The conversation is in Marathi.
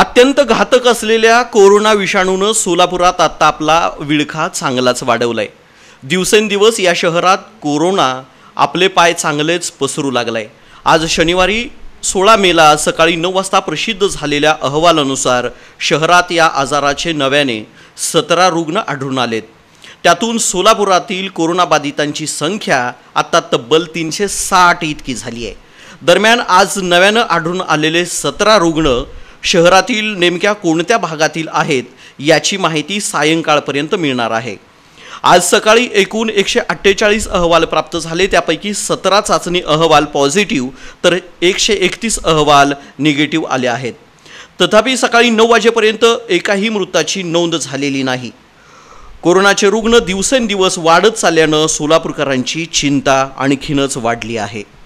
अत्यंत घातक असलेल्या कोरोना विषाणूनं सोलापुरात आत्ता आपला विळखा चांगलाच वाढवलाय दिवसेंदिवस या शहरात कोरोना आपले पाय चांगलेच पसरू आहे आज शनिवारी सोळा मेला सकाळी नऊ वाजता प्रसिद्ध झालेल्या अहवालानुसार शहरात या आजाराचे नव्याने सतरा रुग्ण आढळून आलेत त्यातून सोलापुरातील कोरोनाबाधितांची संख्या आत्ता तब्बल तीनशे साठ इतकी झाली आहे दरम्यान आज नव्यानं आढळून आलेले सतरा रुग्ण शहरातील नेमक्या कोणत्या भागातील आहेत याची माहिती सायंकाळपर्यंत मिळणार आहे आज सकाळी एकूण एकशे अठ्ठेचाळीस अहवाल प्राप्त झाले त्यापैकी सतरा चाचणी अहवाल पॉझिटिव्ह तर एकशे एकतीस अहवाल निगेटिव्ह आले आहेत तथापि सकाळी नऊ वाजेपर्यंत एकाही मृताची नोंद झालेली नाही कोरोनाचे रुग्ण दिवसेंदिवस वाढत चालल्यानं सोलापूरकरांची चिंता आणखीनच वाढली आहे